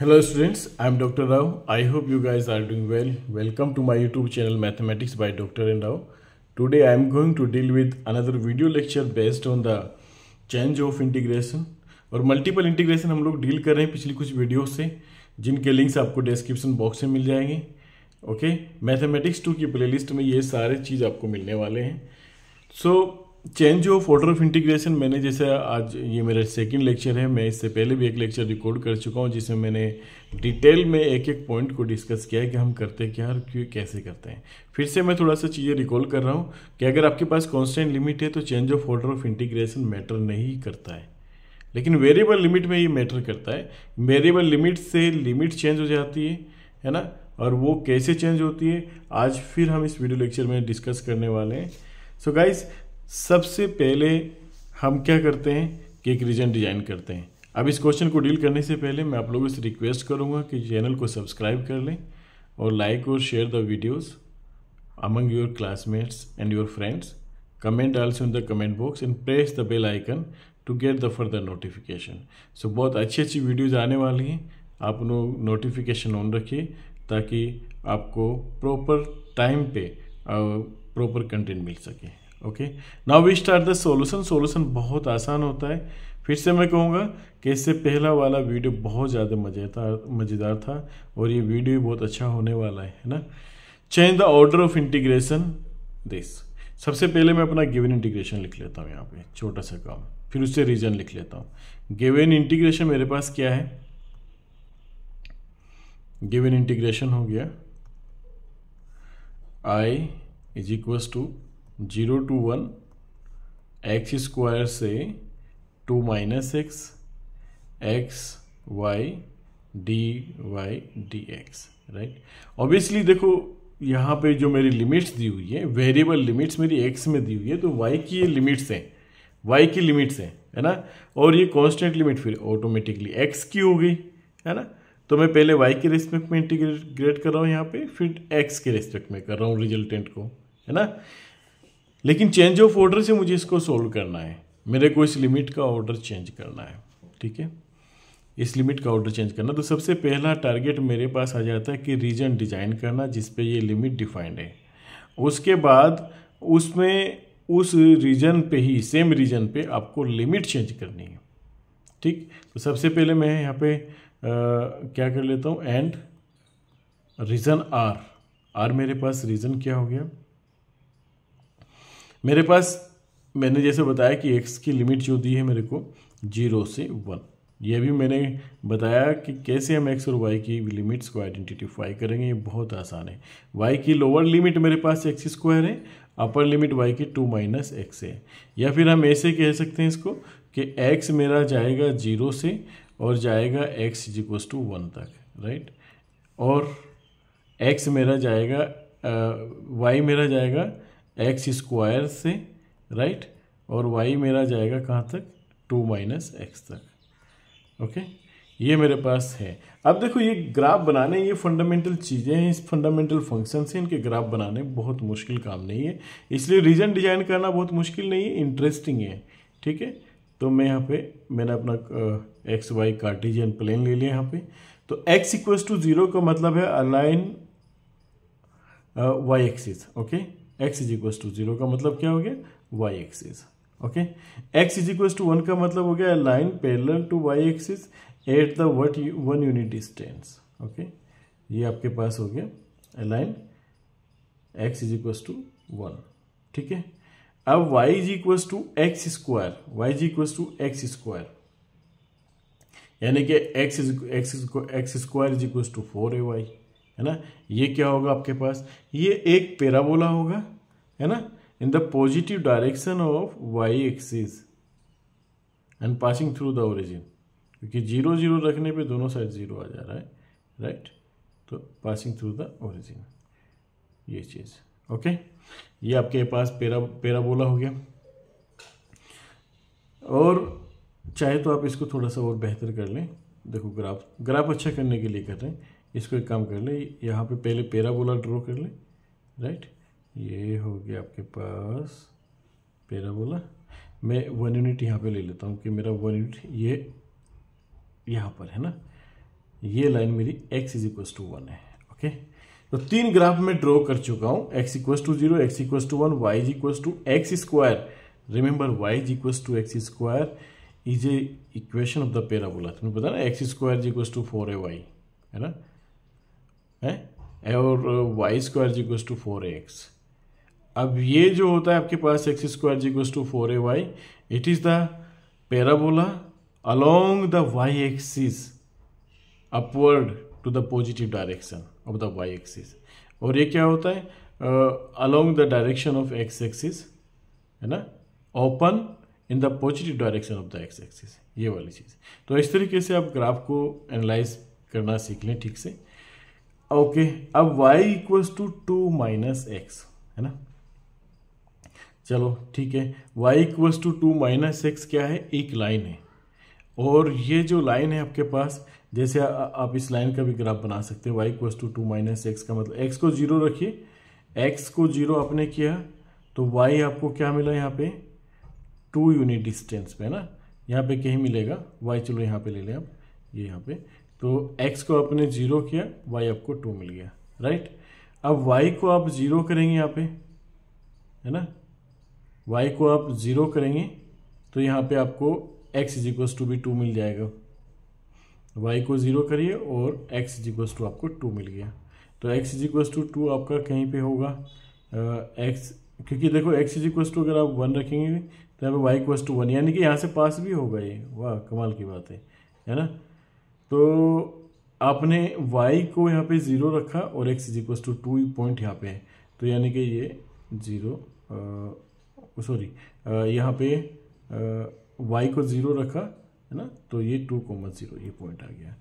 Hello students I am doctor Rao I hope you guys are doing well welcome to my YouTube channel mathematics by doctor and Rao today I am going to deal with another video lecture based on the change of integration और multiple integration हम लोग deal कर रहे हैं पिछली कुछ video से जिनके लिंक्स आपको डिस्क्रिप्शन बॉक्स में मिल जाएंगे ओके मैथेमेटिक्स टू की प्ले में ये सारे चीज़ आपको मिलने वाले हैं so so, change of order of integration मैंने जैसे आज ये मेरा सेकंड लेक्चर है मैं इससे पहले भी एक लेक्चर रिकॉर्ड कर चुका हूँ जिसमें मैंने डिटेल में एक एक पॉइंट को डिस्कस किया है कि हम करते क्या और क्यों कैसे करते हैं फिर से मैं थोड़ा सा चीज़ें रिकॉल कर रहा हूँ कि अगर आपके पास कॉन्स्टेंट लिमिट है तो change of order of integration matter नहीं करता है लेकिन वेरिएबल लिमिट में ये मैटर करता है वेरिएबल लिमिट से लिमिट चेंज हो जाती है है ना और वो कैसे चेंज होती है आज फिर हम इस वीडियो लेक्चर में डिस्कस करने वाले हैं सो गाइज सबसे पहले हम क्या करते हैं कि एक रीजन डिजाइन करते हैं अब इस क्वेश्चन को डील करने से पहले मैं आप लोगों से रिक्वेस्ट करूँगा कि चैनल को सब्सक्राइब कर लें और लाइक और share the videos among your classmates and your friends comment also in the comment box and press the bell icon to get the further notification so बहुत अच्छी अच्छी वीडियोज़ आने वाली हैं आप लोग नोटिफिकेशन ऑन रखिए ताकि आपको प्रॉपर टाइम पे प्रॉपर कंटेंट मिल सके okay now we start the solution solution बहुत आसान होता है फिर से मैं कहूँगा कि इससे पहला वाला वीडियो बहुत ज़्यादा मज़ेदार मज़ेदार था और ये वीडियो बहुत अच्छा होने वाला है ना change the order of integration this सबसे पहले मैं अपना गिवन इंटीग्रेशन लिख लेता हूँ यहाँ पे छोटा सा काम फिर उससे रीजन लिख लेता हूँ गिवन इंटीग्रेशन मेरे पास क्या है गिवन इंटीग्रेशन हो गया I is equal to zero to one x square से two minus x x y d y d x right obviously देखो यहाँ पे जो मेरी लिमिट्स दी हुई है वेरिएबल लिमिट्स मेरी एक्स में दी हुई है तो वाई की ये लिमिट्स हैं वाई की लिमिट्स हैं है ना और ये कॉन्स्टेंट लिमिट फिर ऑटोमेटिकली एक्स की हो गई है ना तो मैं पहले वाई के रिस्पेक्ट में इंटीग्रेट कर रहा हूँ यहाँ पे फिर एक्स के रिस्पेक्ट में कर रहा हूँ रिजल्टेंट को है ना लेकिन चेंज ऑफ ऑर्डर से मुझे इसको सोल्व करना है मेरे को इस लिमिट का ऑर्डर चेंज करना है ठीक है इस लिमिट का ऑर्डर चेंज करना तो सबसे पहला टारगेट मेरे पास आ जाता है कि रीजन डिजाइन करना जिस पे ये लिमिट डिफाइंड है उसके बाद उसमें उस रीजन पे ही सेम रीजन पे आपको लिमिट चेंज करनी है ठीक तो सबसे पहले मैं यहाँ पे आ, क्या कर लेता हूँ एंड रीज़न आर आर मेरे पास रीज़न क्या हो गया मेरे पास मैंने जैसे बताया कि एक्स की लिमिट जो दी है मेरे को जीरो से वन यह भी मैंने बताया कि कैसे हम एक्स और वाई की लिमिट्स को आइडेंटिफाई करेंगे ये बहुत आसान है वाई की लोअर लिमिट मेरे पास एक्स स्क्वायर है अपर लिमिट वाई की टू माइनस एक्स है या फिर हम ऐसे कह सकते हैं इसको कि एक्स मेरा जाएगा जीरो से और जाएगा एक्स इज टू वन तक राइट और एक्स मेरा जाएगा वाई मेरा जाएगा एक्स स्क्वायर से राइट right? और वाई मेरा जाएगा कहाँ तक टू माइनस एक्स तक ओके ये मेरे पास है अब देखो ये ग्राफ बनाने ये फंडामेंटल चीज़ें हैं इस फंडामेंटल फंक्शन से इनके ग्राफ बनाने बहुत मुश्किल काम नहीं है इसलिए रीजन डिजाइन करना बहुत मुश्किल नहीं है इंटरेस्टिंग है ठीक है तो मैं यहाँ पे मैंने अपना एक्स वाई कार्टिजियन प्लेन ले लिया यहाँ पे तो एक्स इक्वल्स टू जीरो का मतलब है a line y axis okay x is equal to zero का मतलब क्या हो गया y axis okay x is equal to one का मतलब हो गया line parallel to y axis at the what one unit distance okay ये आपके पास हो गया line x is equal to one ठीक है अब y is equal to x square y is equal to x square यानी कि x x x square is equal to four a y है ना ये क्या होगा आपके पास ये एक पेराबोला होगा है ना in the positive direction of y axis and passing through the origin क्योंकि जीरो जीरो रखने पे दोनों साइड जीरो आ जा रहा है राइट right? तो पासिंग थ्रू द ओरिजिन ये चीज़ ओके ये आपके पास पेरा पेराबोला हो गया और चाहे तो आप इसको थोड़ा सा और बेहतर कर लें देखो ग्राफ ग्राफ अच्छा करने के लिए कर रहे हैं इसको एक काम कर लें यहाँ पे पहले पेराबोला ड्रॉ कर लें राइट ये हो गया आपके पास पैराबोला मैं वन यूनिट यहाँ पे ले लेता हूँ कि मेरा वन यूनिट ये यहाँ पर है ना ये लाइन मेरी x is equal to one है ओके तो तीन ग्राफ में ड्रॉ कर चुका हूँ x equal to zero x equal to one y is equal to x square remember y is equal to x square is a equation of the parabola तुम्हें पता ना x square is equal to four a y है ना है और y square is equal to four x अब ये जो होता है आपके पास x square is equal to four a y it is the parabola along the y axis upward to the positive direction of the y axis और ये क्या होता है along the direction of x axis है ना open in the positive direction of the x axis ये वाली चीज तो इस तरीके से आप ग्राफ को एनालाइज करना सीख लें ठीक से ओके अब y equals to two minus x है ना चलो ठीक है y equals to two minus x क्या है एक लाइन है और ये जो लाइन है आपके पास जैसे आ, आप इस लाइन का भी ग्राफ बना सकते हैं y equals to two minus x का मतलब एक्स को जीरो रखिए एक्स को जीरो आपने किया तो वाई आपको क्या मिला यहाँ पे टू यूनिट डिस्टेंस पे ना यहाँ पे कहीं मिलेगा वाई चलो यहाँ पे ले लें आप ये यहाँ पे तो एक्स को आपने जीरो किया वाई आपको टू मिल गया राइट अब वाई को आप जीरो करेंगे यहाँ पे है ना वाई को आप ज़ीरो करेंगे तो यहाँ पे आपको एक्स इजिक्वस टू भी टू मिल जाएगा वाई को ज़ीरो करिए और एक्स इजिक्वस टू आपको टू मिल गया तो एक्स इजिक्वस टू टू आपका कहीं पे होगा एक्स क्योंकि देखो एक्स इजिक्वस टू अगर आप वन रखेंगे तो यहाँ पे वाई इक्वस टू वन यानी कि यहाँ से पास भी होगा ये वाह कमाल की बात है है ना तो आपने वाई को यहाँ पे ज़ीरो रखा और x is equal to two point यहाँ पे है तो यानी कि ये ज़ीरो सॉरी यहाँ पे वाई को ज़ीरो रखा है ना तो ये टू कोमा ज़ीरो ये पॉइंट आ गया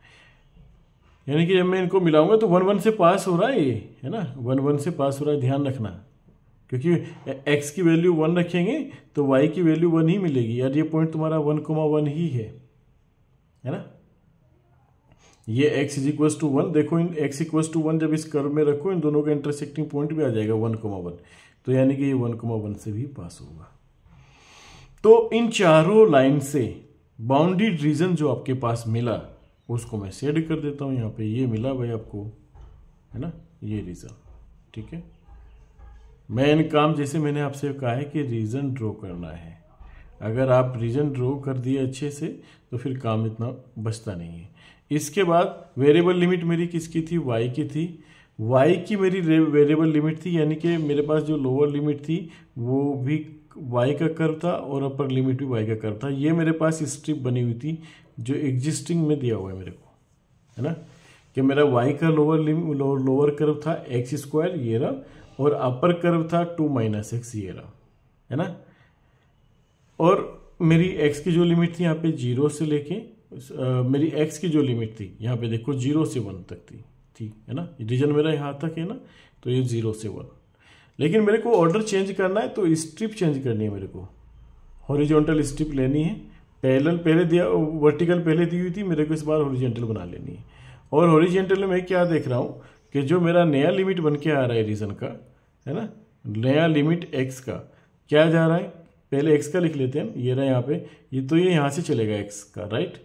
यानी कि जब मैं इनको मिलाऊंगा तो वन वन से पास हो रहा है ये है ना वन वन से पास हो रहा है ध्यान रखना क्योंकि एक्स की वैल्यू वन रखेंगे तो वाई की वैल्यू वन ही मिलेगी यार ये पॉइंट तुम्हारा वन कोमा वन ही है है ना ये x is equal to one देखो इन x इक्वल टू वन जब इस कर्व में रखो इन दोनों का इंटरसेक्टिंग पॉइंट भी आ जाएगा वन कोमा वन तो यानी कि ये वन कोमा वन से भी पास होगा तो इन चारों लाइन से बाउंडेड रीजन जो आपके पास मिला उसको मैं सेड कर देता हूँ यहाँ पे ये मिला भाई आपको है ना ये रीज़न ठीक है मैं इन काम जैसे मैंने आपसे कहा है कि रीज़न ड्रॉ करना है अगर आप रीजन ड्रॉ कर दिए अच्छे से तो फिर काम इतना बचता नहीं है इसके बाद वेरिएबल लिमिट मेरी किसकी थी वाई की थी y की मेरी वेरिएबल लिमिट थी यानी कि मेरे पास जो लोअर लिमिट थी वो भी y का कर्व था और अपर लिमिट भी y का कर्व था ये मेरे पास स्ट्रिप बनी हुई थी जो एग्जिस्टिंग में दिया हुआ है मेरे को है ना कि मेरा y का लोअर लोअर लोअर कर्व था एक्स स्क्वायर ये रहा और अपर कर्व था टू माइनस एक्स ये रहा है ना और मेरी x की जो लिमिट थी यहाँ पे जीरो से लेके मेरी x की जो लिमिट थी यहाँ पे देखो जीरो से वन तक थी थी है ना रीजन मेरा यहाँ तक है ना तो ये जीरो से वन लेकिन मेरे को ऑर्डर चेंज करना है तो स्ट्रिप चेंज करनी है मेरे को हॉरिजॉन्टल स्ट्रिप लेनी है पैरेलल पहले दिया वर्टिकल पहले दी हुई थी मेरे को इस बार हॉरिजेंटल बना लेनी है और हॉरिजेंटल में क्या देख रहा हूँ कि जो मेरा नया लिमिट बन के आ रहा है रीजन का है ना नया लिमिट एक्स का क्या जा रहा है पहले एक्स का लिख लेते हैं ये रहा यहाँ पे ये तो ये यहाँ से चलेगा एक्स का right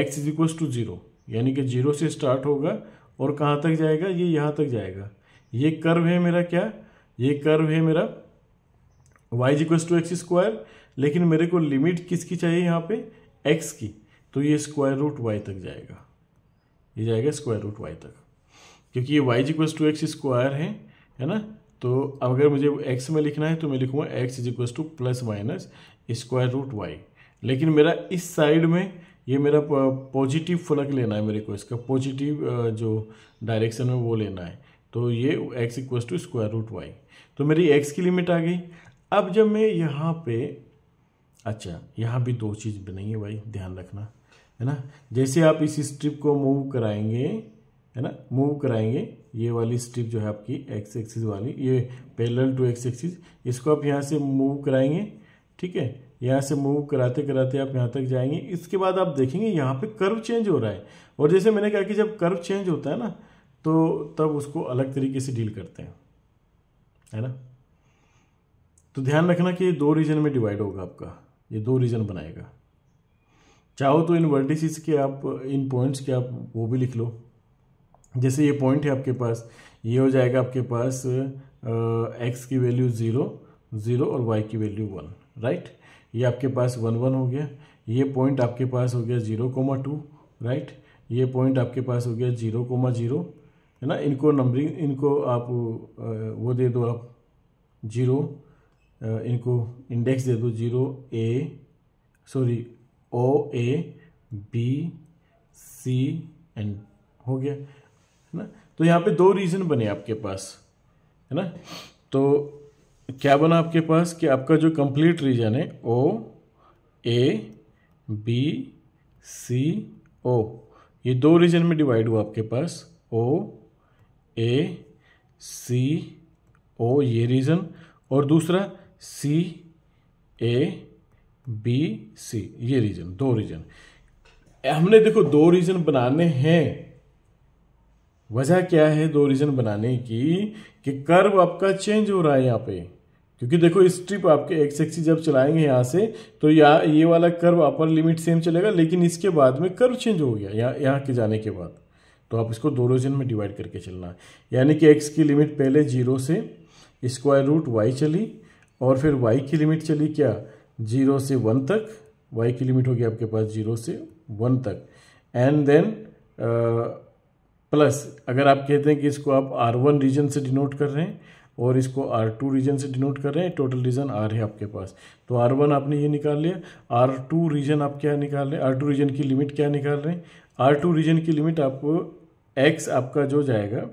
x is equals to zero यानी कि जीरो से स्टार्ट होगा और कहाँ तक जाएगा ये यहाँ तक जाएगा ये कर्व है मेरा क्या ये कर्व है मेरा वाई जिक्वस टू एक्स स्क्वायर लेकिन मेरे को लिमिट किसकी चाहिए यहाँ पे एक्स की तो ये स्क्वायर रूट वाई तक जाएगा ये जाएगा स्क्वायर रूट वाई तक क्योंकि ये y equal to x square है है ना तो अगर मुझे एक्स में लिखना है तो मैं लिखूँगा x is to plus minus square root y लेकिन मेरा इस साइड में ये मेरा पॉजिटिव फलक लेना है मेरे को इसका पॉजिटिव जो डायरेक्शन में वो लेना है तो ये x equal to square root y तो मेरी एक्स की लिमिट आ गई अब जब मैं यहाँ पे अच्छा यहाँ भी दो चीज़ बनाई है भाई ध्यान रखना है ना जैसे आप इस स्ट्रिप को मूव कराएंगे है ना मूव कराएंगे ये वाली स्ट्रिप जो है आपकी एक्स एक्सिस वाली ये पैरेलल टू एक्स एक्सिस इसको आप यहाँ से मूव कराएंगे ठीक है यहाँ से मूव कराते कराते आप यहाँ तक जाएंगे इसके बाद आप देखेंगे यहाँ पे कर्व चेंज हो रहा है और जैसे मैंने कहा कि जब कर्व चेंज होता है ना तो तब उसको अलग तरीके से डील करते हैं है ना तो ध्यान रखना कि ये दो रीजन में डिवाइड होगा आपका ये दो रीजन बनाएगा चाहो तो इन वर्टिसिस के आप इन पॉइंट्स के आप वो भी लिख लो जैसे ये पॉइंट है आपके पास ये हो जाएगा आपके पास एक्स की वैल्यू ज़ीरो ज़ीरो और वाई की वैल्यू वन राइट ये आपके पास वन वन हो गया ये पॉइंट आपके पास हो गया जीरो कोमा टू राइट ये पॉइंट आपके पास हो गया जीरो कोमा जीरो है ना इनको नंबरिंग इनको आप वो दे दो आप जीरो इनको इंडेक्स दे दो zero A sorry O A B C and हो गया है ना तो यहाँ पे दो रीज़न बने आपके पास है ना तो क्या बना आपके पास कि आपका जो कंप्लीट रीजन है ओ ए बी सी ओ ये दो रीजन में डिवाइड हुआ आपके पास ओ ए सी ओ ये रीजन और दूसरा सी ए बी सी ये रीजन दो रीजन हमने देखो दो रीजन बनाने हैं वजह क्या है दो रीजन बनाने की कि कर्व आपका चेंज हो रहा है यहाँ पे क्योंकि देखो इस ट्रिप आपके एक्स एक्सी जब चलाएंगे यहाँ से तो यहाँ ये वाला कर्व अपर लिमिट सेम चलेगा लेकिन इसके बाद में कर्व चेंज हो गया यहाँ यहाँ के जाने के बाद तो आप इसको दो रोजन में डिवाइड करके चलना है यानी कि एक्स की लिमिट पहले जीरो से स्क्वायर रूट वाई चली और फिर वाई की लिमिट चली क्या जीरो से वन तक वाई की लिमिट होगी आपके पास जीरो से वन तक एंड देन प्लस अगर आप कहते हैं कि इसको आप आर वन रीजन से डिनोट कर रहे हैं और इसको आर टू रीजन से डिनोट कर रहे हैं टोटल रीजन आर है आपके पास तो आर वन आपने ये निकाल लिया आर टू रीजन आप क्या निकाल रहे हैं आर टू रीजन की लिमिट क्या निकाल रहे हैं आर टू रीजन की लिमिट आपको एक्स आपका जो जाएगा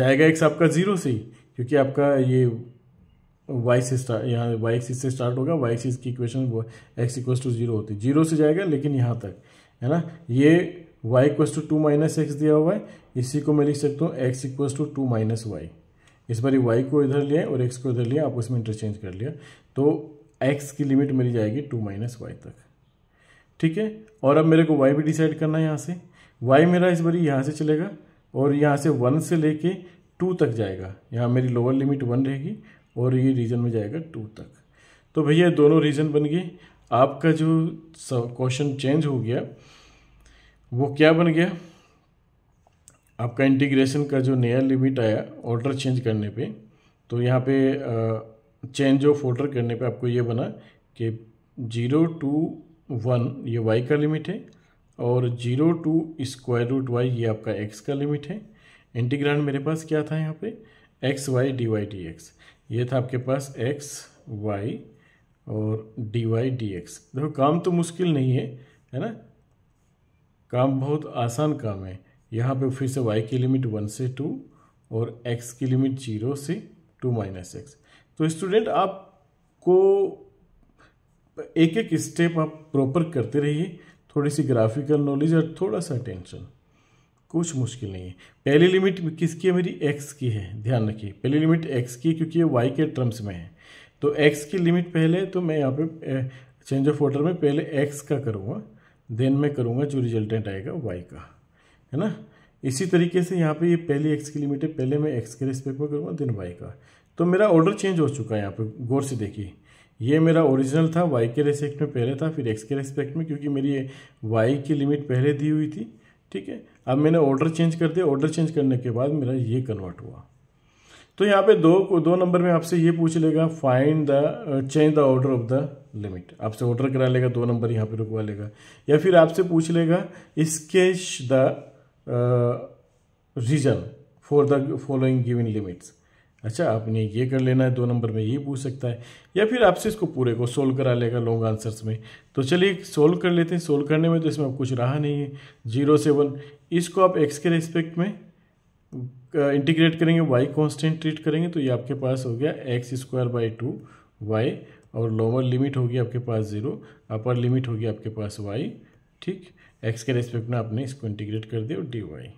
जाएगा एक्स आपका ज़ीरो से ही क्योंकि आपका ये वाई से स्टार्ट यहाँ वाई एक्सिस से स्टार्ट होगा वाई एक्सिस की equation x equals to zero होती है जीरो से जाएगा लेकिन यहाँ तक है ना ये y equals to two minus x दिया हुआ है इसी को मैं लिख सकता हूँ x equals to two minus y इस बार वाई को इधर लिया और एक्स को इधर लिया आप उसमें इंटरचेंज कर लिया तो एक्स की लिमिट मिल जाएगी टू माइनस वाई तक ठीक है और अब मेरे को वाई भी डिसाइड करना है यहाँ से वाई मेरा इस बारी यहाँ से चलेगा और यहाँ से वन से लेके टू तक जाएगा यहाँ मेरी लोअर लिमिट वन रहेगी और ये रीजन में जाएगा टू तक तो भैया दोनों रीजन बन गए आपका जो क्वेश्चन चेंज हो गया वो क्या बन गया आपका इंटीग्रेशन का जो नया लिमिट आया ऑर्डर चेंज करने पे तो यहाँ पे चेंज ऑफ ऑर्डर करने पे आपको ये बना कि जीरो टू वन ये वाई का लिमिट है और zero to square root y ये आपका एक्स का लिमिट है इंटीग्रांड मेरे पास क्या था यहाँ पे x y d y d x ये था आपके पास एक्स वाई और डी वाई डी एक्स देखो काम तो मुश्किल नहीं है है ना काम बहुत आसान काम है यहाँ पे फिर से y की लिमिट वन से टू और x की लिमिट जीरो से टू माइनस एक्स तो स्टूडेंट आपको एक एक स्टेप आप प्रॉपर करते रहिए थोड़ी सी ग्राफिकल नॉलेज और थोड़ा सा टेंशन कुछ मुश्किल नहीं है पहली लिमिट किसकी है मेरी x की है ध्यान रखिए पहली लिमिट x की क्योंकि ये y के टर्म्स में है तो x की लिमिट पहले तो मैं यहाँ पे चेंज ऑफ ऑर्डर में पहले x का करूँगा देन मैं करूँगा जो रिजल्टेंट आएगा y का है ना इसी तरीके से यहाँ पे ये पहले एक्स की लिमिट है पहले मैं एक्स के रिस्पेक्ट में करूँगा देन वाई का तो मेरा ऑर्डर चेंज हो चुका है यहाँ पे गौर से देखिए ये मेरा ओरिजिनल था वाई के रेस्पेक्ट में पहले था फिर एक्स के रेस्पेक्ट में क्योंकि मेरी ये वाई की लिमिट पहले दी हुई थी ठीक है अब मैंने ऑर्डर चेंज कर दिया ऑर्डर चेंज करने के बाद मेरा ये कन्वर्ट हुआ तो यहाँ पे दो दो नंबर में आपसे ये पूछ लेगा find the change the order of the limit आपसे ऑर्डर करा लेगा दो नंबर यहाँ पे रुकवा लेगा या फिर आपसे पूछ लेगा sketch the region for the following given limits अच्छा आपने ये कर लेना है दो नंबर में ये पूछ सकता है या फिर आपसे इसको पूरे को सोल्व करा लेगा लॉन्ग आंसर्स में तो चलिए सोल्व कर लेते हैं सोल्व करने में तो इसमें कुछ रहा नहीं है जीरो से वन इसको आप एक्स के रिस्पेक्ट में इंटीग्रेट करेंगे वाई कॉन्स्टेंट ट्रीट करेंगे तो ये आपके पास हो गया x square by two y और लोअर लिमिट होगी आपके पास ज़ीरो अपर लिमिट होगी आपके पास वाई ठीक एक्स के रेस्पेक्ट में आपने इसको इंटीग्रेट कर दिया डी वाई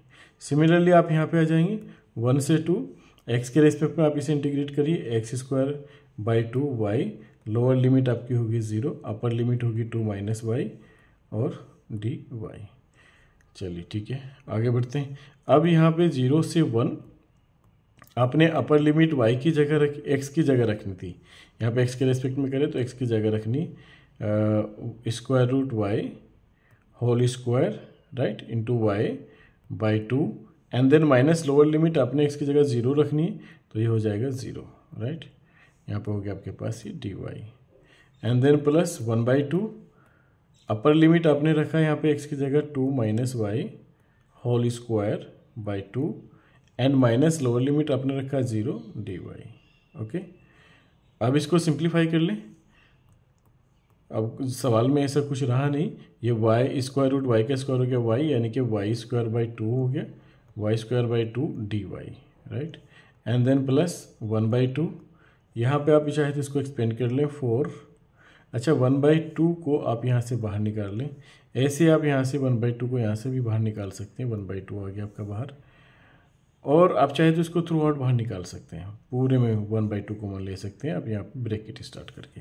सिमिलरली आप यहाँ पे आ जाएंगे वन से टू एक्स के रेस्पेक्ट में आप इसे इंटीग्रेट करिए x square by two y lower limit आपकी होगी ज़ीरो अपर लिमिट होगी टू माइनस वाई और डी वाई चलिए ठीक है आगे बढ़ते हैं अब यहाँ पे जीरो से वन आपने अपर लिमिट वाई की जगह रख एक्स की जगह रखनी थी यहाँ पे एक्स के रेस्पेक्ट में करें तो एक्स की जगह रखनी square root y whole square right into y by two and then minus lower limit आपने एक्स की जगह ज़ीरो रखनी है तो ये हो जाएगा ज़ीरो राइट यहाँ पर हो गया आपके पास ये d y and then plus one by two upper limit आपने रखा है यहाँ पे एक्स की जगह two minus y whole square by two and minus lower limit आपने रखा ज़ीरो डी वाई ओके अब इसको सिंप्लीफाई कर लें अब सवाल में ऐसा कुछ रहा नहीं ये वाई स्क्वायर रूट वाई का स्क्वायर हो गया वाई यानी कि वाई स्क्वायर बाई टू हो गया y square by two d y right and then plus one by two यहाँ पर आप चाहे तो इसको एक्सपेंड कर लें फोर अच्छा वन बाई टू को आप यहाँ से बाहर निकाल लें ऐसे आप यहाँ से वन बाई टू को यहाँ से भी बाहर निकाल सकते हैं वन बाई टू आ गया आपका बाहर और आप चाहे तो इसको थ्रू आउट बाहर निकाल सकते हैं पूरे में वन बाई टू को मान ले सकते हैं आप यहाँ ब्रेकेट स्टार्ट करके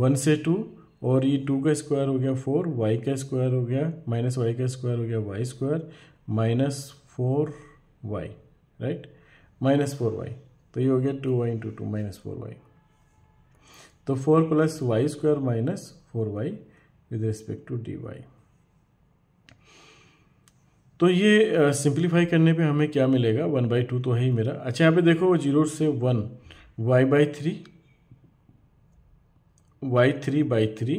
वन से टू और ये टू का स्क्वायर हो गया फोर वाई का स्क्वायर हो गया माइनस वाई का स्क्वायर हो गया y square minus four y right minus four y तो ये हो गया two y into two minus four y तो four plus y square minus four y with respect to d y तो ये सिंप्लीफाई uh, करने पे हमें क्या मिलेगा वन बाई टू तो है ही मेरा अच्छा यहाँ पे देखो जीरो से one y by three y three by three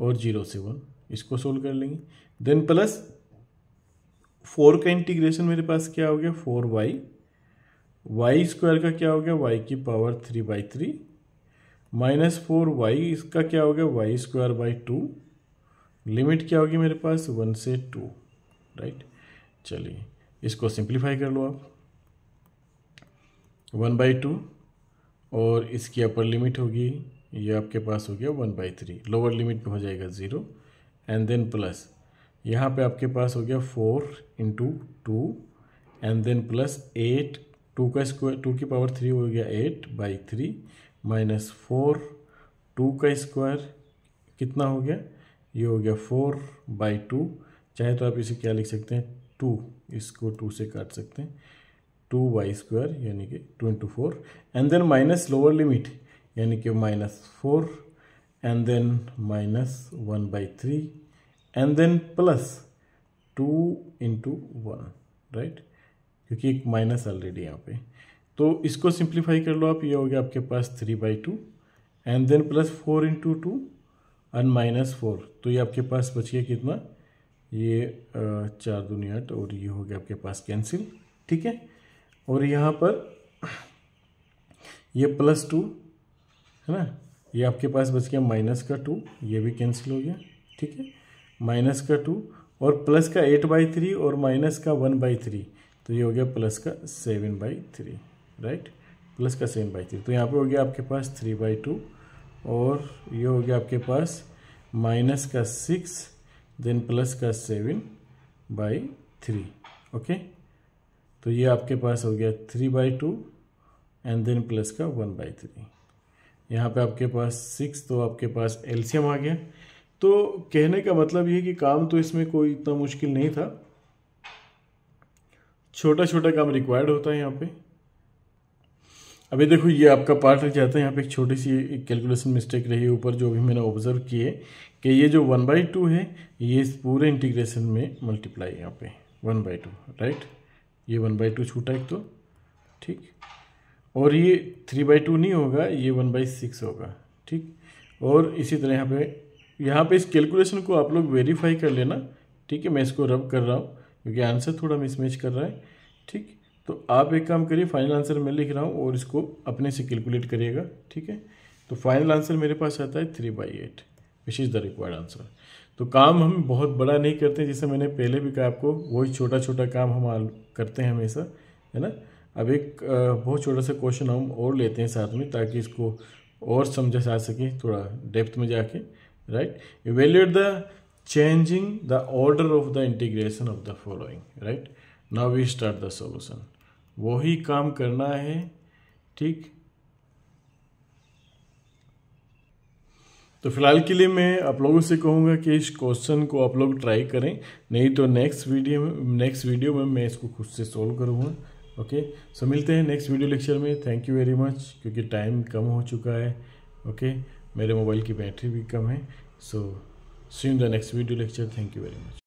और जीरो से वन इसको सोल्व कर लेंगे देन प्लस फोर का इंटीग्रेशन मेरे पास क्या हो गया फोर वाई वाई स्क्वायर का क्या हो गया वाई की power three by three minus four y इसका क्या हो गया y square by two limit क्या होगी मेरे पास वन से टू राइट चलिए इसको सिंप्लीफाई कर लो आप वन बाई टू और इसकी अपर लिमिट होगी ये आपके पास हो गया one by three lower limit पे हो जाएगा ज़ीरो एंड देन प्लस यहाँ पे आपके पास हो गया four into two and then plus eight two का स्क्वायर टू की पावर थ्री हो गया eight by three minus four two का स्क्वायर कितना हो गया ये हो गया फोर बाई टू चाहे तो आप इसे क्या लिख सकते हैं टू इसको टू से काट सकते हैं टू वाई स्क्वायर यानी कि two into four and then minus lower limit यानी कि minus four and then minus one by three and then plus two into one right क्योंकि एक माइनस ऑलरेडी यहाँ पे तो इसको सिंप्लीफाई कर लो आप ये हो गया आपके पास three by two and then plus four into two and minus four तो ये आपके पास बचिए कितना ये चार दुनिया आठ और ये हो गया आपके पास कैंसिल ठीक है और यहाँ पर ये प्लस टू है ना ये आपके पास बच गया माइनस का टू ये भी कैंसिल हो गया ठीक है माइनस का टू और प्लस का एट बाई थ्री और माइनस का वन बाई थ्री तो ये हो गया प्लस का seven by three right plus का सेवन बाई थ्री तो यहाँ पे हो गया आपके पास थ्री बाई टू और ये हो गया आपके पास माइनस का सिक्स देन प्लस का सेवन बाई थ्री ओके तो ये आपके पास हो गया three by two and then plus का वन बाई थ्री यहाँ पे आपके पास सिक्स तो आपके पास एलसीएम आ गया तो कहने का मतलब ये कि काम तो इसमें कोई इतना मुश्किल नहीं था छोटा छोटा काम रिक्वायर्ड होता है यहाँ पे अभी देखो ये आपका पार्ट रख जाता है यहाँ पे एक छोटी सी कैलकुलेशन मिस्टेक रही है ऊपर जो भी मैंने ऑब्जर्व किए कि ये जो वन बाई टू है ये इस पूरे इंटीग्रेशन में मल्टीप्लाई यहाँ पे वन बाई टू राइट ये वन बाई टू छूटा एक तो ठीक और ये थ्री बाई टू नहीं होगा ये वन बाई सिक्स होगा ठीक और इसी तरह यहाँ पे यहाँ पे इस कैलकुलेशन को आप लोग वेरीफाई कर लेना ठीक है मैं इसको रब कर रहा हूँ क्योंकि आंसर थोड़ा मिसमैच कर रहा है ठीक तो आप एक काम करिए फाइनल आंसर मैं लिख रहा हूँ और इसको अपने से कैलकुलेट करिएगा ठीक है तो फाइनल आंसर मेरे पास आता है three by eight which is the required answer तो काम हम बहुत बड़ा नहीं करते जैसे मैंने पहले भी कहा आपको वही छोटा छोटा काम हम करते हैं हमेशा है ना अब एक बहुत छोटा सा क्वेश्चन हम और लेते हैं साथ में ताकि इसको और समझा जा सके थोड़ा डेप्थ में जाके right evaluate the changing the order of the integration of the following right now we start the solution वही काम करना है ठीक तो फिलहाल के लिए मैं आप लोगों से कहूँगा कि इस क्वेश्चन को आप लोग ट्राई करें नहीं तो नेक्स्ट वीडियो में नेक्स्ट वीडियो में मैं इसको खुद से सॉल्व करूँगा ओके सो मिलते हैं नेक्स्ट वीडियो लेक्चर में थैंक यू वेरी मच क्योंकि टाइम कम हो चुका है ओके okay? मेरे मोबाइल की बैटरी भी कम है so see in the next video lecture thank you very much